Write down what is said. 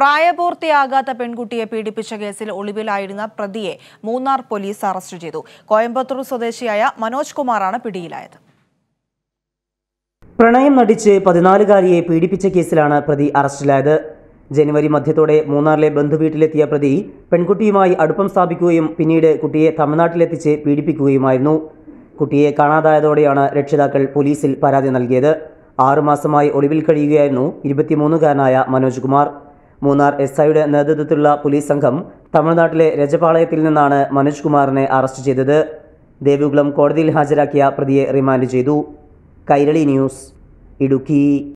പ്രായപൂർത്തിയാകാത്ത പെൺകുട്ടിയെ പീഡിപ്പിച്ച കേസിൽ ഒളിവിലായിരുന്ന പ്രതിയെ മൂന്നാർ പോലീസ് അറസ്റ്റ് ചെയ്തു കോയമ്പത്തൂർ സ്വദേശിയായ മനോജ് കുമാറാണ് പിടിയിലായത് പ്രണയം നടിച്ച് പതിനാലുകാരിയെ പീഡിപ്പിച്ച കേസിലാണ് പ്രതി അറസ്റ്റിലായത് ജനുവരി മധ്യത്തോടെ മൂന്നാറിലെ ബന്ധുവീട്ടിലെത്തിയ പ്രതി പെൺകുട്ടിയുമായി അടുപ്പം സ്ഥാപിക്കുകയും പിന്നീട് കുട്ടിയെ തമിഴ്നാട്ടിലെത്തിച്ച് പീഡിപ്പിക്കുകയുമായിരുന്നു കുട്ടിയെ കാണാതായതോടെയാണ് രക്ഷിതാക്കൾ പോലീസിൽ പരാതി നൽകിയത് ആറുമാസമായി ഒളിവിൽ കഴിയുകയായിരുന്നു ഇരുപത്തിമൂന്നുകാരനായ മനോജ് കുമാർ മൂന്നാർ എസ് ഐയുടെ നേതൃത്വത്തിലുള്ള പോലീസ് സംഘം തമിഴ്നാട്ടിലെ രജപാളയത്തിൽ നിന്നാണ് മനോജ് കുമാറിനെ അറസ്റ്റ് ചെയ്തത് ദേവികുളം കോടതിയിൽ ഹാജരാക്കിയ പ്രതിയെ റിമാൻഡ് ചെയ്തു കൈരളി ന്യൂസ് ഇടുക്കി